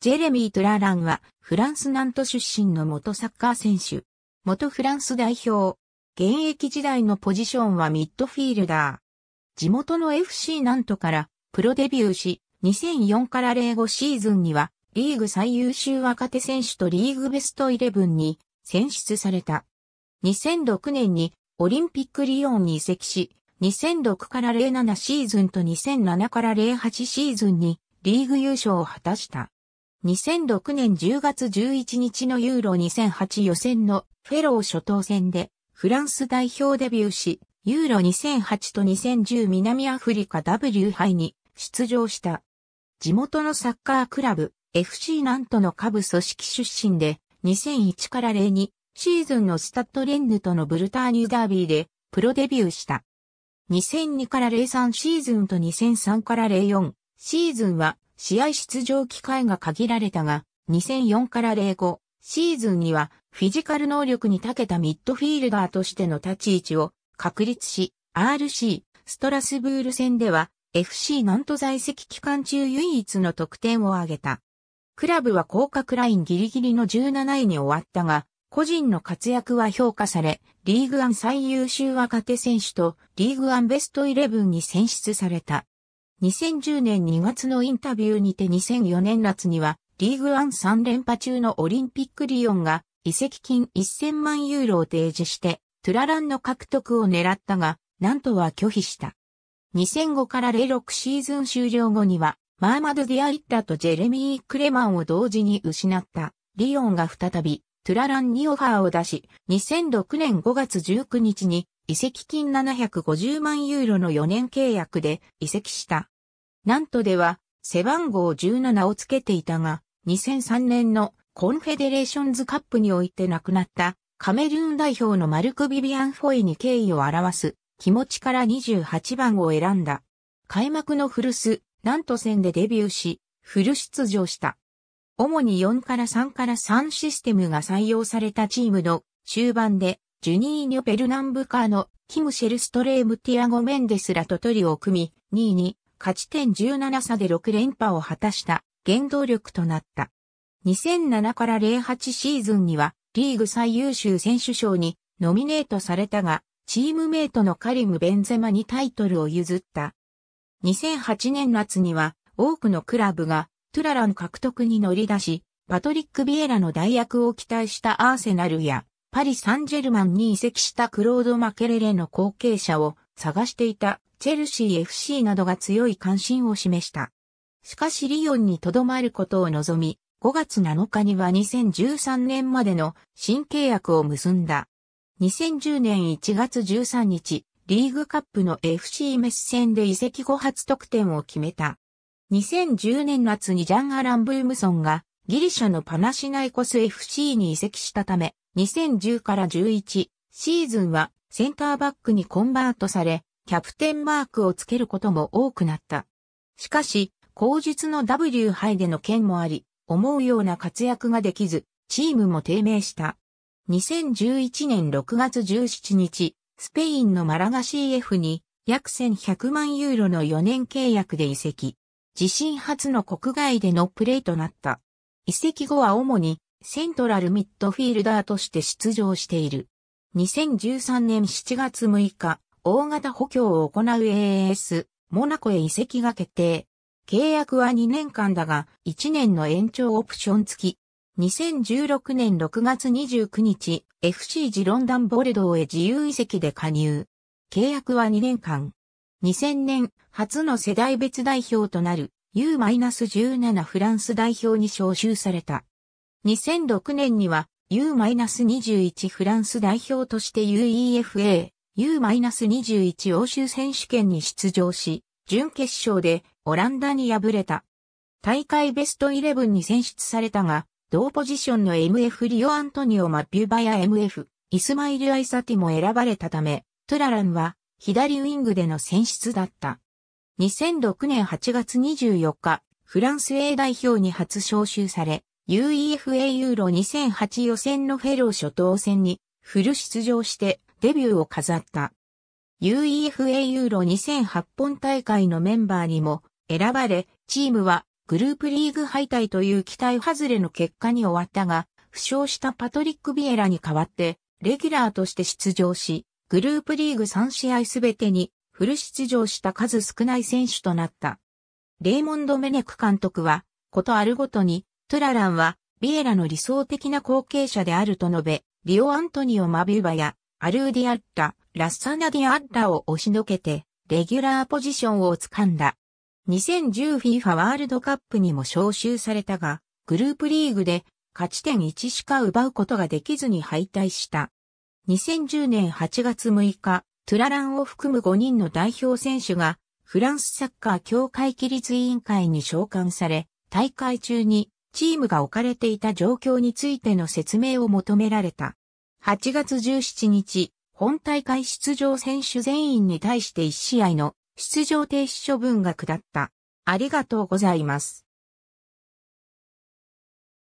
ジェレミー・トラランは、フランス南都出身の元サッカー選手。元フランス代表。現役時代のポジションはミッドフィールダー。地元の FC 南都からプロデビューし、2004から05シーズンには、リーグ最優秀若手選手とリーグベストイレブンに選出された。2006年にオリンピックリヨンに移籍し、2006から07シーズンと2007から08シーズンにリーグ優勝を果たした。2006年10月11日のユーロ2008予選のフェロー初等戦でフランス代表デビューし、ユーロ2008と2010南アフリカ W 杯に出場した。地元のサッカークラブ FC ナントの下部組織出身で2001から02シーズンのスタッドレンヌとのブルターニュダービーでプロデビューした。2002から03シーズンと2003から04シーズンは試合出場機会が限られたが、2004から05シーズンにはフィジカル能力に長けたミッドフィールダーとしての立ち位置を確立し、RC ストラスブール戦では FC なんと在籍期間中唯一の得点を挙げた。クラブは降格ラインギリギリの17位に終わったが、個人の活躍は評価され、リーグアン最優秀若手選手とリーグアンベストイレブンに選出された。2010年2月のインタビューにて2004年夏には、リーグワン3連覇中のオリンピックリオンが、移籍金1000万ユーロを提示して、トゥラランの獲得を狙ったが、なんとは拒否した。2005から06シーズン終了後には、マーマド・ディア・イッタとジェレミー・クレマンを同時に失った。リオンが再び、トゥラランにオファーを出し、2006年5月19日に移籍金750万ユーロの4年契約で移籍した。ナントでは背番号17をつけていたが、2003年のコンフェデレーションズカップにおいて亡くなったカメルーン代表のマルク・ビビアン・フォイに敬意を表す気持ちから28番を選んだ。開幕の古巣、ナント戦でデビューし、フル出場した。主に4から3から3システムが採用されたチームの終盤でジュニーニョ・ペルナンブカーのキム・シェルストレーム・ティアゴ・メンデスらとトリを組み、2位に勝ち点17差で6連覇を果たした原動力となった。2007から08シーズンにはリーグ最優秀選手賞にノミネートされたが、チームメイトのカリム・ベンゼマにタイトルを譲った。2008年夏には多くのクラブがトゥララン獲得に乗り出し、パトリック・ビエラの代役を期待したアーセナルやパリ・サンジェルマンに移籍したクロード・マケレレの後継者を探していたチェルシー FC などが強い関心を示した。しかしリヨンに留まることを望み、5月7日には2013年までの新契約を結んだ。2010年1月13日、リーグカップの FC メッセンで移籍後初得点を決めた。2010年夏にジャン・アラン・ブームソンがギリシャのパナシナイコス FC に移籍したため、2010から11シーズンはセンターバックにコンバートされ、キャプテンマークをつけることも多くなった。しかし、後述の W 杯での件もあり、思うような活躍ができず、チームも低迷した。2011年6月17日、スペインのマラガ CF に約1100万ユーロの4年契約で移籍。自身初の国外でのプレーとなった。移籍後は主にセントラルミッドフィールダーとして出場している。2013年7月6日、大型補強を行う a s モナコへ移籍が決定。契約は2年間だが、1年の延長オプション付き。2016年6月29日、FC ジロンダンボルドーへ自由移籍で加入。契約は2年間。2000年、初の世代別代表となる U-17 フランス代表に招集された。2006年には U-21 フランス代表として UEFA U-21 欧州選手権に出場し、準決勝でオランダに敗れた。大会ベストイレブンに選出されたが、同ポジションの MF リオアントニオ・マピュバや MF イスマイル・アイサティも選ばれたため、トゥラランは左ウィングでの選出だった。2006年8月24日、フランス A 代表に初招集され、UEFA ユーロ2008予選のフェロー初等戦にフル出場してデビューを飾った。UEFA ユーロ2008本大会のメンバーにも選ばれ、チームはグループリーグ敗退という期待外れの結果に終わったが、負傷したパトリック・ビエラに代わって、レギュラーとして出場し、グループリーグ3試合すべてにフル出場した数少ない選手となった。レイモンド・メネク監督は、ことあるごとに、トラランは、ビエラの理想的な後継者であると述べ、リオ・アントニオ・マビューバや、アルーディアッラ、ラッサナディアッラを押しのけて、レギュラーポジションを掴んだ。2 0 1 0ィーファワールドカップにも招集されたが、グループリーグで勝ち点1しか奪うことができずに敗退した。2010年8月6日、トゥラランを含む5人の代表選手が、フランスサッカー協会規律委員会に召喚され、大会中にチームが置かれていた状況についての説明を求められた。8月17日、本大会出場選手全員に対して1試合の出場停止処分が下った。ありがとうございます。